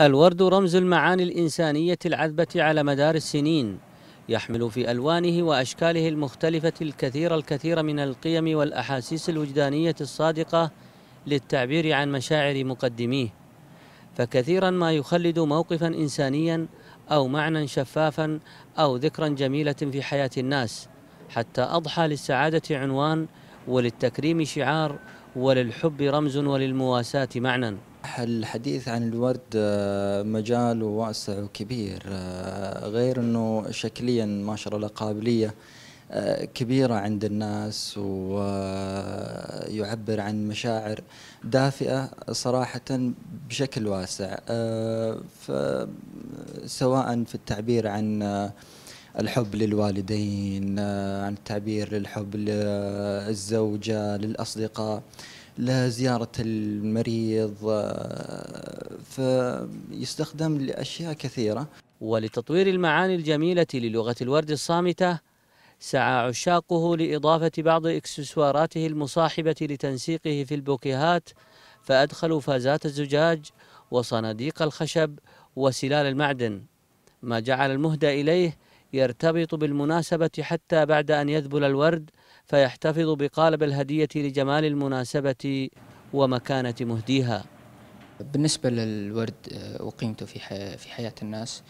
الورد رمز المعاني الإنسانية العذبة على مدار السنين يحمل في ألوانه وأشكاله المختلفة الكثير الكثير من القيم والأحاسيس الوجدانية الصادقة للتعبير عن مشاعر مقدميه فكثيرا ما يخلد موقفا إنسانيا أو معنى شفافا أو ذكرا جميلة في حياة الناس حتى أضحى للسعادة عنوان وللتكريم شعار وللحب رمز وللمواساة معنى الحديث عن الورد آه، مجال واسع وكبير آه، غير انه شكليا ما شاء الله قابليه آه، كبيرة عند الناس ويعبر عن مشاعر دافئة صراحة بشكل واسع سواء في التعبير عن الحب للوالدين عن التعبير للحب للزوجة للأصدقاء لزيارة المريض آه، فيستخدم لأشياء كثيرة ولتطوير المعاني الجميلة للغة الورد الصامتة سعى عشاقه لإضافة بعض إكسسواراته المصاحبة لتنسيقه في البوكيهات فأدخلوا فازات الزجاج وصناديق الخشب وسلال المعدن ما جعل المهدى إليه يرتبط بالمناسبة حتى بعد أن يذبل الورد فيحتفظ بقالب الهدية لجمال المناسبة ومكانة مهديها بالنسبة للورد وقيمته آه، في في حياة الناس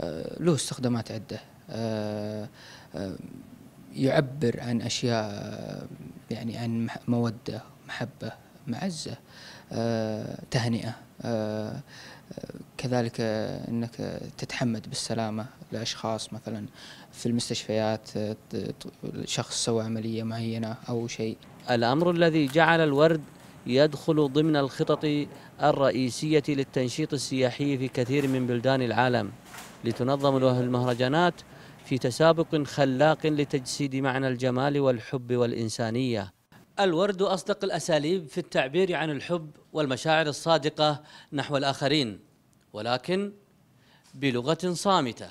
آه، له استخدامات عدة آه، يعبر عن أشياء يعني عن مودة محبة معزة تهنئة كذلك انك تتحمد بالسلامه لاشخاص مثلا في المستشفيات شخص سوى عمليه معينه او شيء. الامر الذي جعل الورد يدخل ضمن الخطط الرئيسيه للتنشيط السياحي في كثير من بلدان العالم لتنظم له المهرجانات في تسابق خلاق لتجسيد معنى الجمال والحب والانسانيه. الورد أصدق الأساليب في التعبير عن الحب والمشاعر الصادقة نحو الآخرين ولكن بلغة صامتة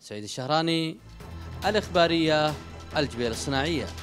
سيد الشهراني الإخبارية الجبيل الصناعية